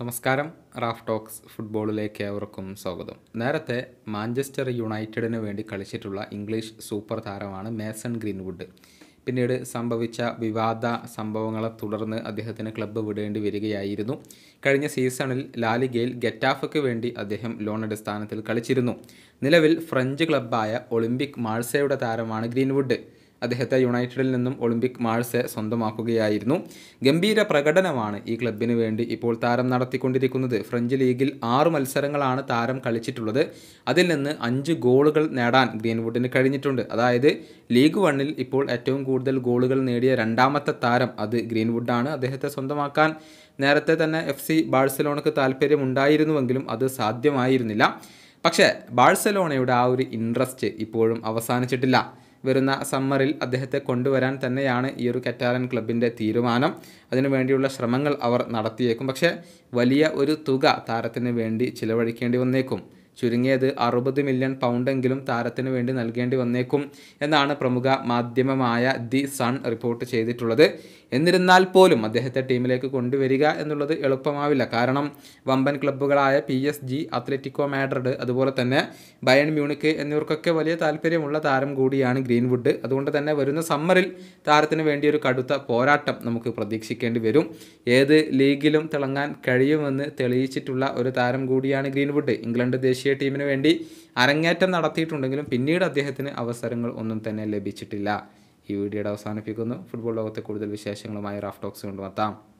നമസ്കാരം Raf talks ഫുട്ബോളിലേക്ക് ഏവർക്കും സ്വാഗതം നേരത്തെ മാഞ്ചസ്റ്റർ യുണൈറ്റഡിന് വേണ്ടി കളിച്ചിട്ടുള്ള ഇംഗ്ലീഷ് സൂപ്പർ താരമാണ് മേസൺ ഗ്രീൻവുഡ് പിന്നീട് സംഭവിച്ച വിവാദ സംഭവങ്ങളെ തുടർന്ന് അദ്ദേഹത്തിന് ക്ലബ്ബ് വിടേണ്ടി വരികയായിരുന്നു കഴിഞ്ഞ സീസണിൽ ലാലിഗയിൽ ഗെറ്റാഫയ്ക്ക് വേണ്ടി അദ്ദേഹം ലോൺ അടിസ്ഥാനത്തിൽ കളിച്ചിരുന്നു നിലവിൽ ഫ്രഞ്ച് ക്ലബ്ബായ ഒളിമ്പിക് മാഴ്സയുടെ താരമാണ് ഗ്രീൻവുഡ് അദ്ദേഹത്തെ യുണൈറ്റഡിൽ നിന്നും ഒളിമ്പിക് മാഴ്സെ സ്വന്തമാക്കുകയായിരുന്നു ഗംഭീര പ്രകടനമാണ് ഈ ക്ലബിന് വേണ്ടി ഇപ്പോൾ താരം നടത്തിക്കൊണ്ടിരിക്കുന്നത് ഫ്രഞ്ച് ലീഗിൽ ആറ് മത്സരങ്ങളാണ് താരം കളിച്ചിട്ടുള്ളത് അതിൽ നിന്ന് അഞ്ച് ഗോളുകൾ നേടാൻ ഗ്രീൻവുഡിന് കഴിഞ്ഞിട്ടുണ്ട് അതായത് ലീഗ് വണ്ണിൽ ഇപ്പോൾ ഏറ്റവും കൂടുതൽ ഗോളുകൾ നേടിയ രണ്ടാമത്തെ താരം അത് ഗ്രീൻവുഡാണ് അദ്ദേഹത്തെ സ്വന്തമാക്കാൻ നേരത്തെ തന്നെ എഫ് സി ബാഴ്സലോണക്ക് താല്പര്യമുണ്ടായിരുന്നുവെങ്കിലും അത് സാധ്യമായിരുന്നില്ല പക്ഷേ ബാഴ്സലോണയുടെ ആ ഒരു ഇൻട്രസ്റ്റ് ഇപ്പോഴും അവസാനിച്ചിട്ടില്ല വരുന്ന സമ്മറിൽ അദ്ദേഹത്തെ കൊണ്ടുവരാൻ തന്നെയാണ് ഈ ഒരു കറ്റാലൻ ക്ലബിൻ്റെ തീരുമാനം അതിനുവേണ്ടിയുള്ള ശ്രമങ്ങൾ അവർ നടത്തിയേക്കും പക്ഷേ വലിയ ഒരു തുക താരത്തിന് വേണ്ടി ചിലവഴിക്കേണ്ടി വന്നേക്കും ചുരുങ്ങിയത് അറുപത് മില്യൺ പൗണ്ടെങ്കിലും താരത്തിനു വേണ്ടി നൽകേണ്ടി വന്നേക്കും എന്നാണ് പ്രമുഖ മാധ്യമമായ ദി സൺ റിപ്പോർട്ട് ചെയ്തിട്ടുള്ളത് എന്നിരുന്നാൽ പോലും അദ്ദേഹത്തെ ടീമിലേക്ക് കൊണ്ടുവരിക എന്നുള്ളത് എളുപ്പമാവില്ല കാരണം വമ്പൻ ക്ലബ്ബുകളായ P S G Atletico Madrid അതുപോലെ തന്നെ ബയൺ മ്യൂണിക്ക് എന്നിവർക്കൊക്കെ വലിയ താല്പര്യമുള്ള താരം കൂടിയാണ് ഗ്രീൻവുഡ് അതുകൊണ്ട് തന്നെ വരുന്ന സമ്മറിൽ താരത്തിന് വേണ്ടി ഒരു കടുത്ത പോരാട്ടം നമുക്ക് പ്രതീക്ഷിക്കേണ്ടി വരും ഏത് ലീഗിലും തിളങ്ങാൻ കഴിയുമെന്ന് തെളിയിച്ചിട്ടുള്ള ഒരു താരം കൂടിയാണ് ഗ്രീൻവുഡ് ഇംഗ്ലണ്ട് ദേശീയ ദേശീയ ടീമിന് വേണ്ടി അരങ്ങേറ്റം നടത്തിയിട്ടുണ്ടെങ്കിലും പിന്നീട് അദ്ദേഹത്തിന് അവസരങ്ങൾ ഒന്നും തന്നെ ലഭിച്ചിട്ടില്ല ഈ വീഡിയോയുടെ അവസാനിപ്പിക്കുന്നു ഫുട്ബോൾ ലോകത്തെ കൂടുതൽ വിശേഷങ്ങളുമായി റാഫ് ടോക്സ്